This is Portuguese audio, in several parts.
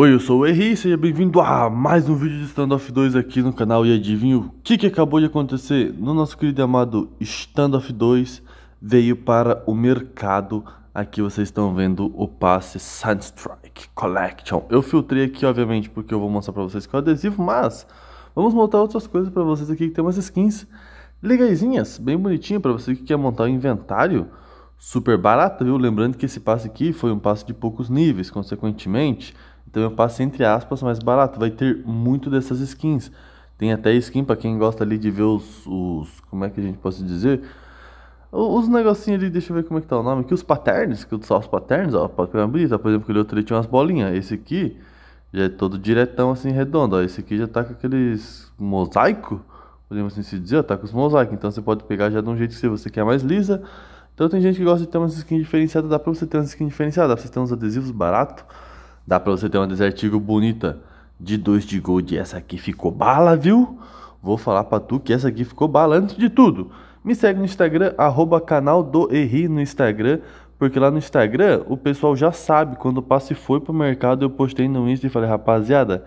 Oi, eu sou o Henri, seja bem-vindo a mais um vídeo de Standoff 2 aqui no canal E adivinha o que, que acabou de acontecer? No nosso querido e amado Standoff 2 veio para o mercado Aqui vocês estão vendo o passe Sunstrike Collection Eu filtrei aqui, obviamente, porque eu vou mostrar para vocês que é o adesivo Mas vamos montar outras coisas para vocês aqui que tem umas skins legaisinhas Bem bonitinho para você que quer montar o inventário Super barato, viu? Lembrando que esse passe aqui foi um passe de poucos níveis Consequentemente então eu passo entre aspas mais barato. Vai ter muito dessas skins. Tem até skin para quem gosta ali de ver os, os. Como é que a gente pode dizer? Os negocinhos ali, deixa eu ver como é que tá o nome aqui. Os patterns, que eu só os patterns, ó, pode uma bonita. Por exemplo, aquele outro ele tinha umas bolinhas. Esse aqui já é todo diretão, assim, redondo, ó. Esse aqui já tá com aqueles mosaico, podemos assim se dizer, ó, tá com os mosaicos. Então você pode pegar já de um jeito que você quer mais lisa. Então tem gente que gosta de ter uma skin diferenciada, dá pra você ter uma skin diferenciada, dá pra você ter uns adesivos baratos. Dá pra você ter uma Desert Eagle bonita de 2 de gold. Essa aqui ficou bala, viu? Vou falar pra tu que essa aqui ficou bala antes de tudo. Me segue no Instagram, arroba canal do Erri no Instagram, porque lá no Instagram o pessoal já sabe. Quando o passe foi pro mercado, eu postei no Insta e falei, rapaziada,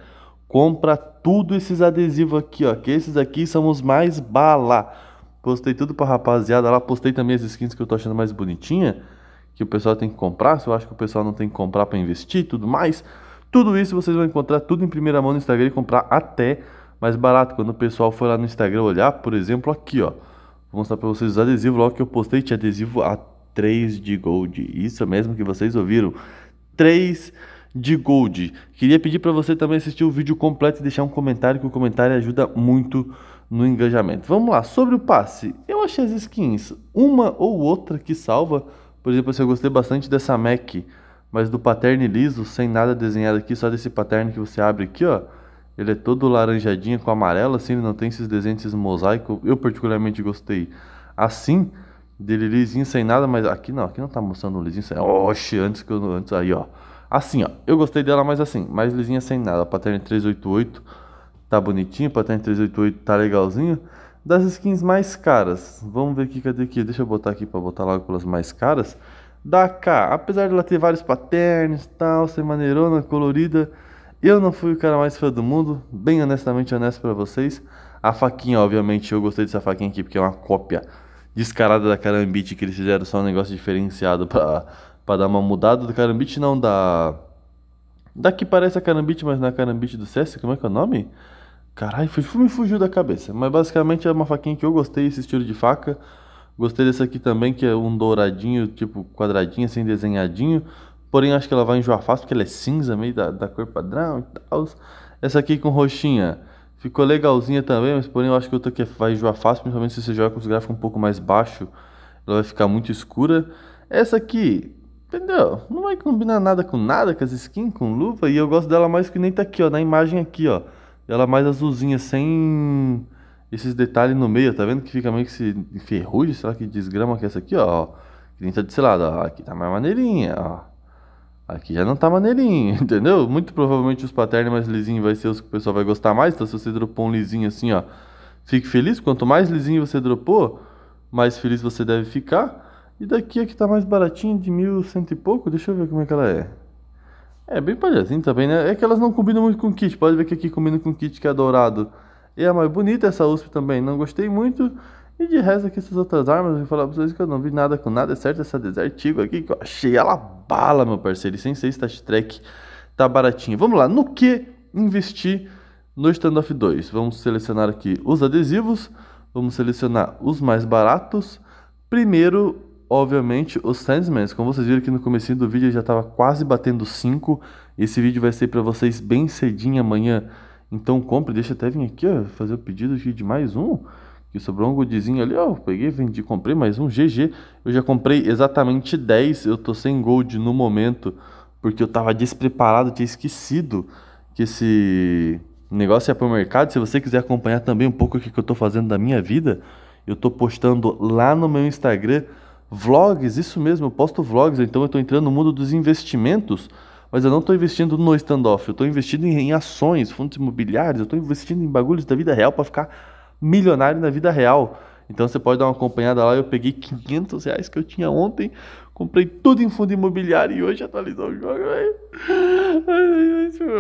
compra tudo esses adesivos aqui, ó. Que esses aqui são os mais bala. Postei tudo pra rapaziada lá, postei também as skins que eu tô achando mais bonitinha que o pessoal tem que comprar, se eu acho que o pessoal não tem que comprar para investir tudo mais. Tudo isso vocês vão encontrar tudo em primeira mão no Instagram e comprar até mais barato. Quando o pessoal for lá no Instagram olhar, por exemplo, aqui ó. Vou mostrar para vocês os adesivos logo que eu postei. Tinha adesivo a 3 de gold. Isso mesmo que vocês ouviram. 3 de gold. Queria pedir para você também assistir o vídeo completo e deixar um comentário, que o comentário ajuda muito no engajamento. Vamos lá, sobre o passe. Eu achei as skins, uma ou outra que salva por exemplo, assim, eu gostei bastante dessa Mac, mas do pattern liso, sem nada desenhado aqui, só desse pattern que você abre aqui, ó. Ele é todo laranjadinho com amarelo, assim, ele não tem esses desenhos, esses mosaicos. Eu particularmente gostei assim, dele lisinho, sem nada, mas aqui não, aqui não tá mostrando o lisinho, sem... É, oxe, antes que eu... Antes, aí, ó. Assim, ó, eu gostei dela, mas assim, mais lisinha sem nada. Pattern 388 tá bonitinho, pattern 388 tá legalzinho das skins mais caras. Vamos ver aqui, cadê aqui? Deixa eu botar aqui para botar logo pelas mais caras. Da K, apesar dela ter vários patterns, tal, ser maneirona, colorida, eu não fui o cara mais fã do mundo, bem honestamente honesto para vocês. A faquinha, obviamente, eu gostei dessa faquinha aqui porque é uma cópia descarada da Karambit que eles fizeram só um negócio diferenciado para para dar uma mudada do Karambit não da da que parece a Karambit, mas na é Karambit do CS, como é que é o nome? Caralho, me fugiu da cabeça. Mas basicamente é uma faquinha que eu gostei, esse estilo de faca. Gostei desse aqui também, que é um douradinho, tipo quadradinho, assim, desenhadinho. Porém, acho que ela vai enjoar fácil, porque ela é cinza, meio da, da cor padrão e tal. Essa aqui com roxinha. Ficou legalzinha também, mas porém eu acho que outra que vai enjoar fácil, principalmente se você joga com os gráficos um pouco mais baixo. Ela vai ficar muito escura. Essa aqui, entendeu? Não vai combinar nada com nada, com as skins, com luva. E eu gosto dela mais que nem tá aqui, ó, na imagem aqui, ó ela é mais azulzinha, sem esses detalhes no meio, tá vendo? Que fica meio que se ferrugem, sei lá que desgrama que é essa aqui, ó. Que nem tá de lado, ó. Aqui tá mais maneirinha, ó. Aqui já não tá maneirinho, entendeu? Muito provavelmente os paternos mais lisinhos vai ser os que o pessoal vai gostar mais. Então se você dropou um lisinho assim, ó, fique feliz. Quanto mais lisinho você dropou, mais feliz você deve ficar. E daqui aqui é que tá mais baratinho, de mil cento e pouco, deixa eu ver como é que ela é. É, bem parecido também, né? É que elas não combinam muito com o kit. Pode ver que aqui combina com o kit que é dourado. E é a mais bonita essa USP também. Não gostei muito. E de resto aqui essas outras armas, eu vou falar pra vocês que eu não vi nada com nada. É certo essa desertigo aqui que eu achei ela bala, meu parceiro. E sem ser stat track, tá baratinho. Vamos lá, no que investir no standoff 2? Vamos selecionar aqui os adesivos. Vamos selecionar os mais baratos. Primeiro, obviamente, os Sandmans. Como vocês viram aqui no começo do vídeo, já estava quase batendo 5. Esse vídeo vai ser para vocês bem cedinho amanhã. Então compre, deixa até vir aqui, ó, fazer o pedido aqui de mais um. Que sobrou um goldzinho ali, ó, peguei, vendi, comprei mais um, GG. Eu já comprei exatamente 10, eu tô sem gold no momento, porque eu tava despreparado, tinha esquecido que esse negócio ia pro mercado. Se você quiser acompanhar também um pouco o que eu tô fazendo da minha vida, eu tô postando lá no meu Instagram Vlogs, isso mesmo, eu posto vlogs, então eu estou entrando no mundo dos investimentos, mas eu não estou investindo no standoff, eu estou investindo em, em ações, fundos imobiliários, eu estou investindo em bagulhos da vida real para ficar milionário na vida real. Então você pode dar uma acompanhada lá. Eu peguei 500 reais que eu tinha ontem, comprei tudo em fundo imobiliário e hoje atualizou o jogo.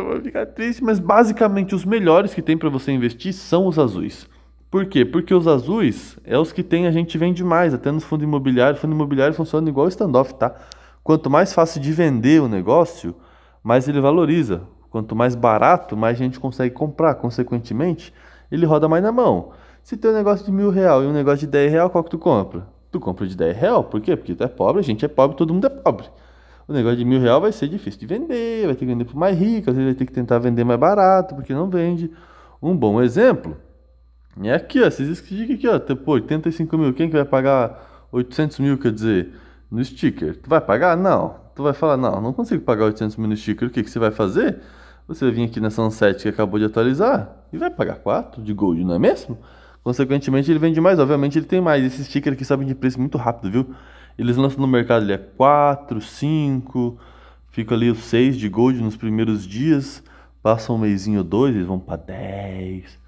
Vai ficar triste, mas basicamente os melhores que tem para você investir são os azuis. Por quê? Porque os azuis é os que tem, a gente vende mais, até nos fundos imobiliários. Fundo imobiliário funciona igual standoff, tá? Quanto mais fácil de vender o negócio, mais ele valoriza. Quanto mais barato, mais gente consegue comprar. Consequentemente, ele roda mais na mão. Se tem um negócio de mil real e um negócio de dez real, qual que tu compra? Tu compra de dez real, por quê? Porque tu é pobre, a gente é pobre, todo mundo é pobre. O negócio de mil real vai ser difícil de vender, vai ter que vender para mais rico, às vezes vai ter que tentar vender mais barato, porque não vende. Um bom exemplo é aqui, ó, vocês esticam aqui, ó, pô, 85 mil, quem que vai pagar 800 mil, quer dizer, no sticker? Tu vai pagar? Não. Tu vai falar, não, não consigo pagar 800 mil no sticker, o que que você vai fazer? Você vai vir aqui nessa Sunset que acabou de atualizar e vai pagar 4 de gold, não é mesmo? Consequentemente ele vende mais, obviamente ele tem mais, esses stickers aqui sabem de preço muito rápido, viu? Eles lançam no mercado, ele é 4, 5, fica ali os 6 de gold nos primeiros dias, passa um mêsinho ou dois, eles vão para 10...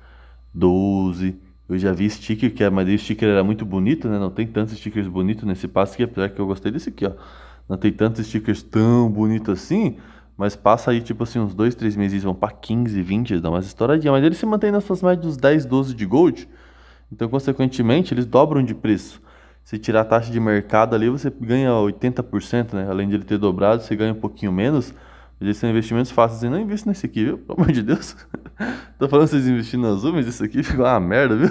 12. Eu já vi sticker que é, mas o sticker era muito bonito, né? Não tem tantos stickers bonitos nesse passo aqui apesar que eu gostei desse aqui, ó. Não tem tantos stickers tão bonito assim, mas passa aí tipo assim uns 2, 3 meses, vão para 15, 20, dá umas estouradinhas, mas ele se mantém nas suas médias dos 10, 12 de gold. Então, consequentemente, eles dobram de preço. Se tirar a taxa de mercado ali, você ganha 80%, né? Além de ele ter dobrado, você ganha um pouquinho menos. Eles são investimentos fáceis. Eu não invisto nesse aqui, viu? Pelo amor de Deus. Tô falando vocês investindo na Azul, mas isso aqui ficou uma merda, viu?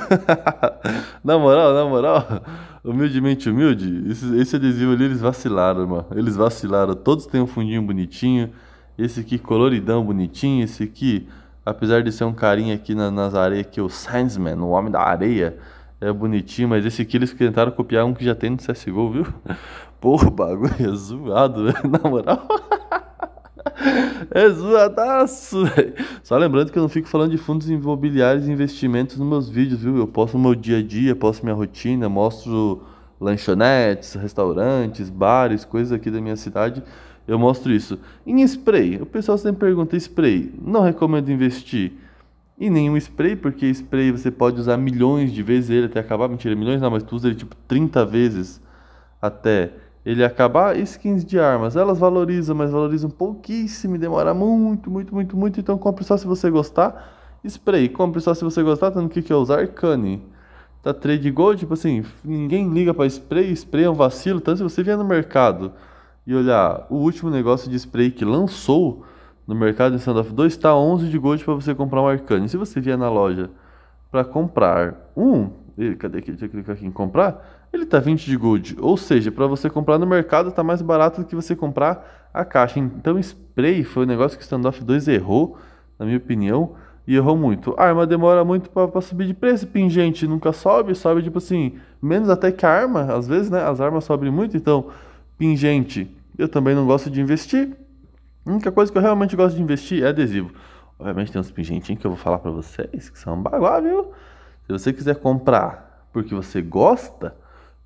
na moral, na moral, humildemente humilde, esse, esse adesivo ali eles vacilaram, mano. Eles vacilaram. Todos têm um fundinho bonitinho. Esse aqui coloridão bonitinho. Esse aqui, apesar de ser um carinha aqui na, nas areias, que é o Sainsman, o homem da areia, é bonitinho. Mas esse aqui eles tentaram copiar um que já tem no CSGO, viu? Porra, o bagulho é zoado, velho. na moral. É zoadaço, Só lembrando que eu não fico falando de fundos imobiliários e investimentos nos meus vídeos, viu? Eu posto no meu dia a dia, posto minha rotina, mostro lanchonetes, restaurantes, bares, coisas aqui da minha cidade. Eu mostro isso. Em spray, o pessoal sempre pergunta: spray, não recomendo investir e nenhum spray, porque spray você pode usar milhões de vezes ele até acabar. Mentira, milhões não, mas tu usa ele tipo 30 vezes até ele acabar, skins de armas, elas valorizam, mas valorizam pouquíssimo, demora muito, muito, muito, muito, então compre só se você gostar. Spray, compre só se você gostar, tanto que que usar arcane é Tá trade gold, tipo assim, ninguém liga para spray, spray é um vacilo, tanto se você vier no mercado e olhar o último negócio de spray que lançou no mercado em Standoff 2 está 11 de gold para você comprar um Arcane. Se você vier na loja para comprar um, cadê aqui? Deixa eu clicar aqui em comprar. Ele tá 20 de gold. Ou seja, para você comprar no mercado tá mais barato do que você comprar a caixa. Então, spray foi um negócio que o Standoff 2 errou, na minha opinião. E errou muito. A arma demora muito para subir de preço. Pingente nunca sobe. Sobe, tipo assim, menos até que a arma. Às vezes, né? As armas sobem muito. Então, pingente. Eu também não gosto de investir. A única coisa que eu realmente gosto de investir é adesivo. Obviamente tem uns pingentinhos que eu vou falar para vocês, que são um viu? Se você quiser comprar porque você gosta,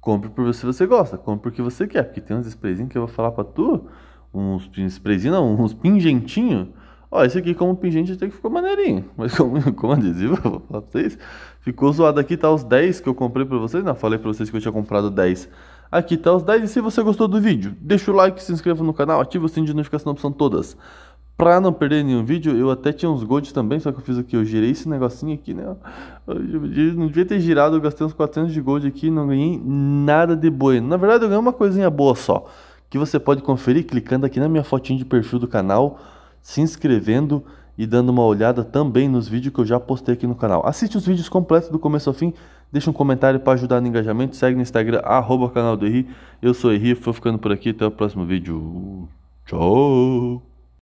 compre por você você gosta, compre porque você quer. Porque tem uns sprayzinhos que eu vou falar pra tu, uns sprayzinhos, não, uns pingentinhos. Ó, esse aqui como pingente até que ficou maneirinho, mas como, como adesivo, eu vou falar pra vocês, ficou zoado. Aqui tá os 10 que eu comprei pra vocês, não, né? falei pra vocês que eu tinha comprado 10 Aqui tá os 10 e se você gostou do vídeo, deixa o like, se inscreva no canal, ativa o sininho de notificação na opção todas. Pra não perder nenhum vídeo, eu até tinha uns gold também, só que eu fiz aqui, eu girei esse negocinho aqui, né? Eu não devia ter girado, eu gastei uns 400 de gold aqui não ganhei nada de boi. Na verdade, eu ganhei uma coisinha boa só, que você pode conferir clicando aqui na minha fotinha de perfil do canal, se inscrevendo e dando uma olhada também nos vídeos que eu já postei aqui no canal. Assiste os vídeos completos do começo ao fim, deixa um comentário para ajudar no engajamento, segue no Instagram, arroba canal do Henri. Eu sou Henri, vou ficando por aqui, até o próximo vídeo. Tchau!